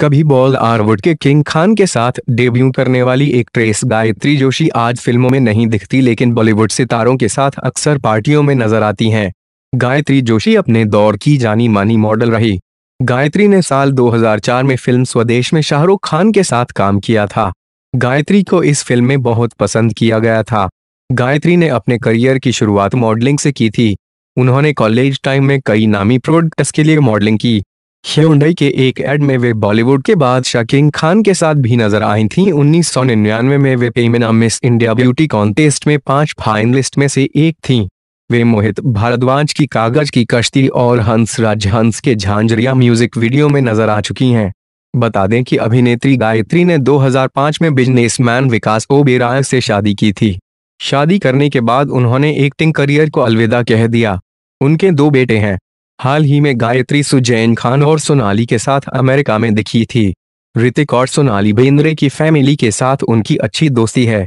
कभी आरवुड के किंग खान के साथ डेब्यू करने वाली एक ट्रेस गायत्री जोशी आज फिल्मों में नहीं दिखती लेकिन बॉलीवुड सितारों के साथ अक्सर पार्टियों में नजर आती हैं गायत्री जोशी अपने दौर की जानी मानी मॉडल रही गायत्री ने साल 2004 में फिल्म स्वदेश में शाहरुख खान के साथ काम किया था गायत्री को इस फिल्म में बहुत पसंद किया गया था गायत्री ने अपने करियर की शुरुआत मॉडलिंग से की थी उन्होंने कॉलेज टाइम में कई नामी प्रोडक्ट्स के लिए मॉडलिंग की ह्यूडई के एक एड में वे बॉलीवुड के बाद किंग खान के साथ भी नजर आई थीं। उन्नीस में वे Femina Miss India beauty contest में पांच फाइनलिस्ट में से एक थीं। वे मोहित भारद्वाज की कागज की कश्ती और राज हंस के झांझरिया म्यूजिक वीडियो में नजर आ चुकी हैं बता दें कि अभिनेत्री गायत्री ने 2005 में बिजनेसमैन विकास ओबेराय से शादी की थी शादी करने के बाद उन्होंने एक्टिंग करियर को अलविदा कह दिया उनके दो बेटे हैं हाल ही में गायत्री सुजैन खान और सोनाली के साथ अमेरिका में दिखी थी ऋतिक और सोनाली बेंद्रे की फैमिली के साथ उनकी अच्छी दोस्ती है